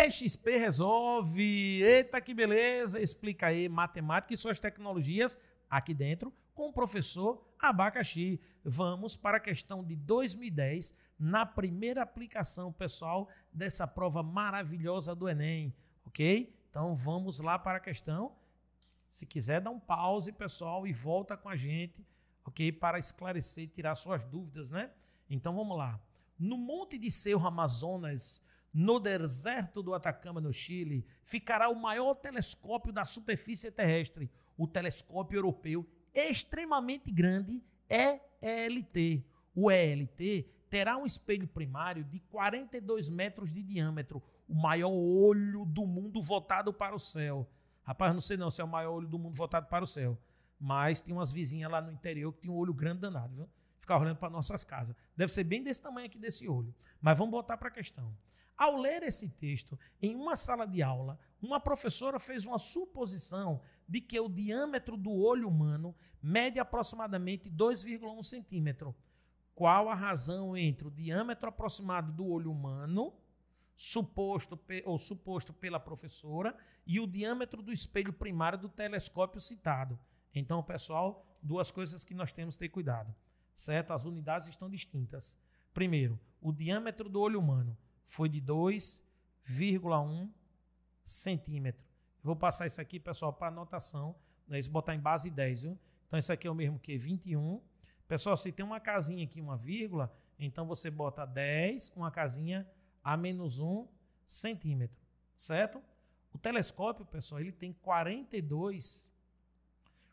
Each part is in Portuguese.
É XP Resolve, eita que beleza, explica aí matemática e suas tecnologias aqui dentro com o professor Abacaxi. Vamos para a questão de 2010, na primeira aplicação, pessoal, dessa prova maravilhosa do Enem, ok? Então vamos lá para a questão. Se quiser, dá um pause, pessoal, e volta com a gente, ok? Para esclarecer e tirar suas dúvidas, né? Então vamos lá. No Monte de Cerro Amazonas, no deserto do Atacama, no Chile, ficará o maior telescópio da superfície terrestre, o telescópio europeu extremamente grande é ELT. O ELT terá um espelho primário de 42 metros de diâmetro, o maior olho do mundo voltado para o céu. Rapaz, não sei não se é o maior olho do mundo voltado para o céu, mas tem umas vizinhas lá no interior que tem um olho grande danado, viu? ficar olhando para nossas casas. Deve ser bem desse tamanho aqui desse olho. Mas vamos voltar para a questão. Ao ler esse texto, em uma sala de aula, uma professora fez uma suposição de que o diâmetro do olho humano mede aproximadamente 2,1 centímetro. Qual a razão entre o diâmetro aproximado do olho humano, suposto ou suposto pela professora, e o diâmetro do espelho primário do telescópio citado? Então, pessoal, duas coisas que nós temos que ter cuidado certo? As unidades estão distintas. Primeiro, o diâmetro do olho humano foi de 2,1 centímetro. Vou passar isso aqui, pessoal, para anotação, né? Isso botar em base 10, viu? Então, isso aqui é o mesmo que 21. Pessoal, se tem uma casinha aqui, uma vírgula, então você bota 10, uma casinha a menos 1 centímetro, certo? O telescópio, pessoal, ele tem 42,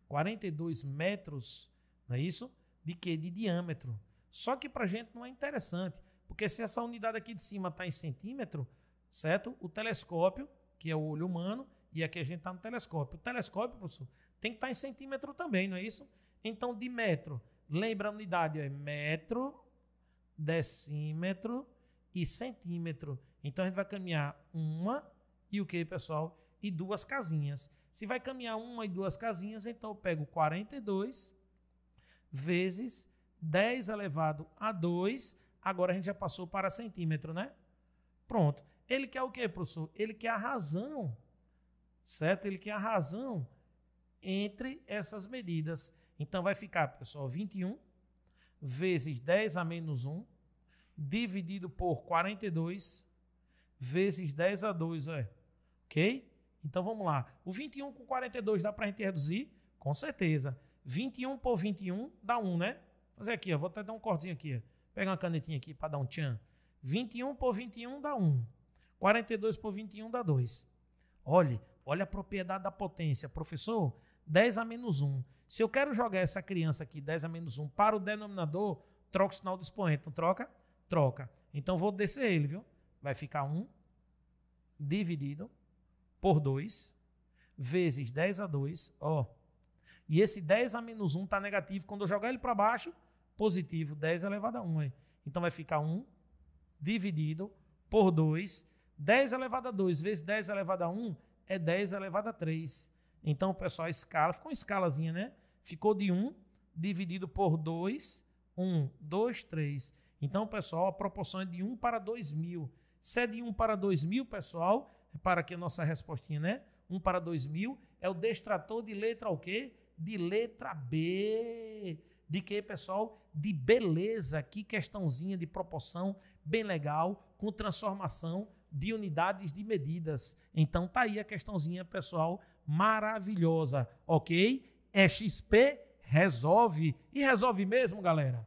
42 metros, não é isso? de que? De diâmetro. Só que para a gente não é interessante, porque se essa unidade aqui de cima está em centímetro, certo? O telescópio, que é o olho humano, e aqui a gente está no telescópio. O telescópio, professor, tem que estar tá em centímetro também, não é isso? Então, de metro, lembra a unidade, é metro, decímetro e centímetro. Então, a gente vai caminhar uma e o que, pessoal? E duas casinhas. Se vai caminhar uma e duas casinhas, então eu pego 42 vezes 10 elevado a 2. Agora a gente já passou para centímetro, né? Pronto. Ele quer o quê, professor? Ele quer a razão, certo? Ele quer a razão entre essas medidas. Então vai ficar, pessoal, 21 vezes 10 a menos 1, dividido por 42, vezes 10 a 2, é. ok? Então vamos lá. O 21 com 42 dá para a gente reduzir? Com certeza. 21 por 21 dá 1, né? Fazer aqui, ó. Vou até dar um cordezinho aqui. Ó. Pega uma canetinha aqui para dar um tchan. 21 por 21 dá 1. 42 por 21 dá 2. Olha, olha a propriedade da potência. Professor, 10 a menos 1. Se eu quero jogar essa criança aqui, 10 a menos 1, para o denominador, troca o sinal do expoente, não troca? Troca. Então vou descer ele, viu? Vai ficar 1 dividido por 2 vezes 10 a 2, ó, e esse 10 a menos 1 está negativo. Quando eu jogar ele para baixo, positivo, 10 elevado a 1. Aí. Então vai ficar 1 dividido por 2. 10 elevado a 2 vezes 10 elevado a 1 é 10 elevado a 3. Então, pessoal, a escala, ficou uma escalazinha, né? Ficou de 1 dividido por 2, 1, 2, 3. Então, pessoal, a proporção é de 1 para 2.000. Se é de 1 para 2.000, pessoal, é para aqui a nossa respostinha, né? 1 para 2.000 é o destrator de letra o quê? de letra B. De que, pessoal? De beleza. Que questãozinha de proporção bem legal, com transformação de unidades de medidas. Então tá aí a questãozinha, pessoal, maravilhosa, ok? É XP, resolve. E resolve mesmo, galera.